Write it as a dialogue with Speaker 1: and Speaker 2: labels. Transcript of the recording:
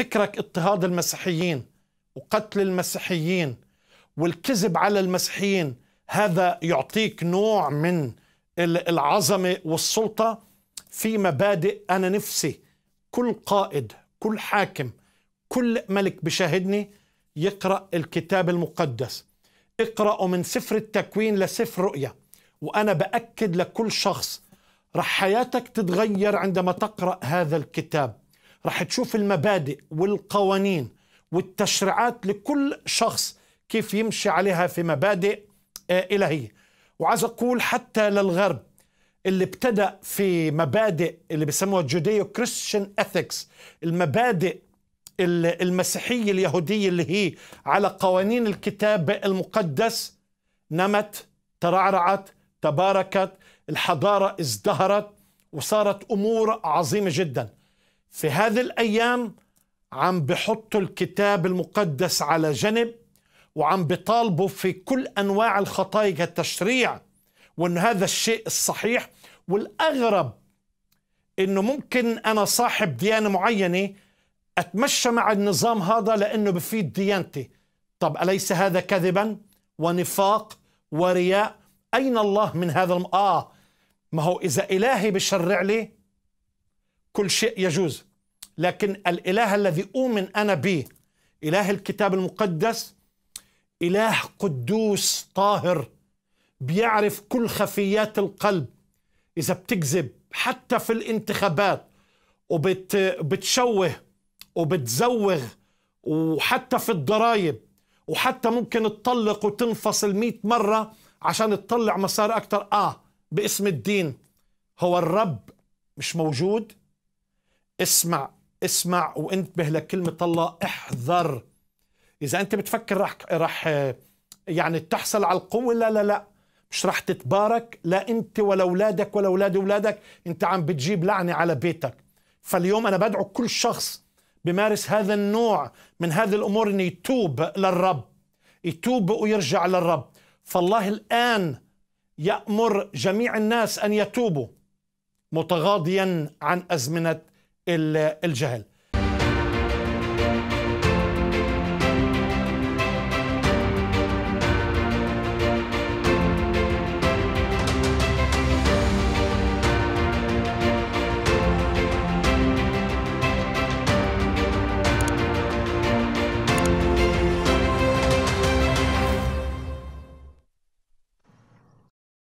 Speaker 1: فكرك اضطهاد المسيحيين وقتل المسيحيين والكذب على المسيحيين هذا يعطيك نوع من العظمه والسلطه في مبادئ انا نفسي كل قائد كل حاكم كل ملك بشاهدني يقرا الكتاب المقدس اقرأه من سفر التكوين لسفر رؤيا وأنا بأكد لكل شخص رح حياتك تتغير عندما تقرأ هذا الكتاب راح تشوف المبادئ والقوانين والتشريعات لكل شخص كيف يمشي عليها في مبادئ آه، إلهية وعايز أقول حتى للغرب اللي ابتدأ في مبادئ اللي بيسموها جوديو كريستيان اثكس المبادئ المسيحية اليهودية اللي هي على قوانين الكتاب المقدس نمت ترعرعت تباركت الحضارة ازدهرت وصارت أمور عظيمة جداً في هذه الأيام عم بحطوا الكتاب المقدس على جنب وعم بيطالبوا في كل أنواع الخطايا التشريع وأن هذا الشيء الصحيح والأغرب أنه ممكن أنا صاحب ديانة معينة أتمشى مع النظام هذا لأنه بفيد ديانتي طب أليس هذا كذبا ونفاق ورياء أين الله من هذا الم... آه ما هو إذا إلهي بشرع لي كل شيء يجوز لكن الاله الذي اؤمن انا به اله الكتاب المقدس اله قدوس طاهر بيعرف كل خفيات القلب اذا بتكذب حتى في الانتخابات وبتشوه وبتزوغ وحتى في الضرايب وحتى ممكن تطلق وتنفصل مئة مرة عشان تطلع مسار أكتر آه باسم الدين هو الرب مش موجود اسمع اسمع وانتبه لكلمة الله احذر إذا أنت بتفكر رح رح يعني تحصل على القوة لا لا لا مش رح تتبارك لا أنت ولا أولادك ولا أولاد أولادك أنت عم بتجيب لعنة على بيتك فاليوم أنا بدعو كل شخص بمارس هذا النوع من هذه الأمور أن يتوب للرب يتوب ويرجع للرب فالله الآن يأمر جميع الناس أن يتوبوا متغاضيا عن أزمنة الجهل